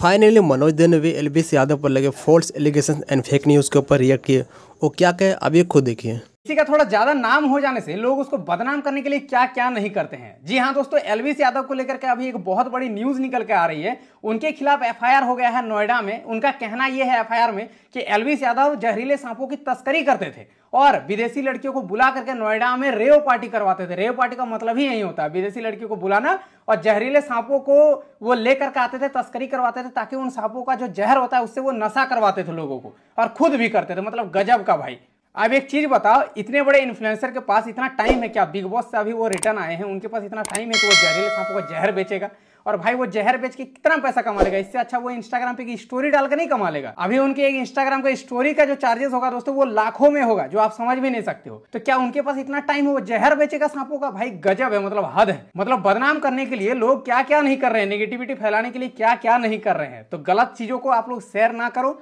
finally Manoj दे ने भी सी यादव पर लगे false allegation and fake news के ऊपर रिएक्ट किए वो क्या कहे अभी खुद देखिए किसी का थोड़ा ज्यादा नाम हो जाने से लोग उसको बदनाम करने के लिए क्या क्या नहीं करते हैं जी हाँ दोस्तों एलवीस यादव को लेकर के अभी एक बहुत बड़ी न्यूज निकल के आ रही है उनके खिलाफ एफआईआर हो गया है नोएडा में उनका कहना यह है एफआईआर में कि एलवीस यादव जहरीले सांपों की तस्करी करते थे और विदेशी लड़कियों को बुला करके नोएडा में रेव पार्टी करवाते थे रेव पार्टी का मतलब ही यही होता है विदेशी लड़कियों को बुलाना और जहरीले सांपों को वो लेकर के आते थे तस्करी करवाते थे ताकि उन सांपों का जो जहर होता है उससे वो नशा करवाते थे लोगों को और खुद भी करते थे मतलब गजब का भाई अब एक चीज बताओ इतने बड़े इन्फ्लुएंसर के पास इतना टाइम है क्या बिग बॉस से अभी वो रिटर्न आए हैं उनके पास इतना टाइम है कि वो जहरीले सांपों का जहर बेचेगा और भाई वो जहर बेच के कितना पैसा कमा लेगा इससे अच्छा वो इंस्टाग्राम पे एक स्टोरी डालकर नहीं कमा लेगा अभी उनके एक इंस्टाग्राम का स्टोरी का जो चार्जेस होगा दोस्तों वो लाखों में होगा जो आप समझ भी नहीं सकते हो तो क्या उनके पास इतना टाइम है वो जहर बेचेगा सांपों का भाई गजब है मतलब हद है मतलब बदनाम करने के लिए लोग क्या क्या नहीं कर रहे हैं नेगेटिविटी फैलाने के लिए क्या क्या नहीं कर रहे हैं तो गलत चीजों को आप लोग शेयर ना करो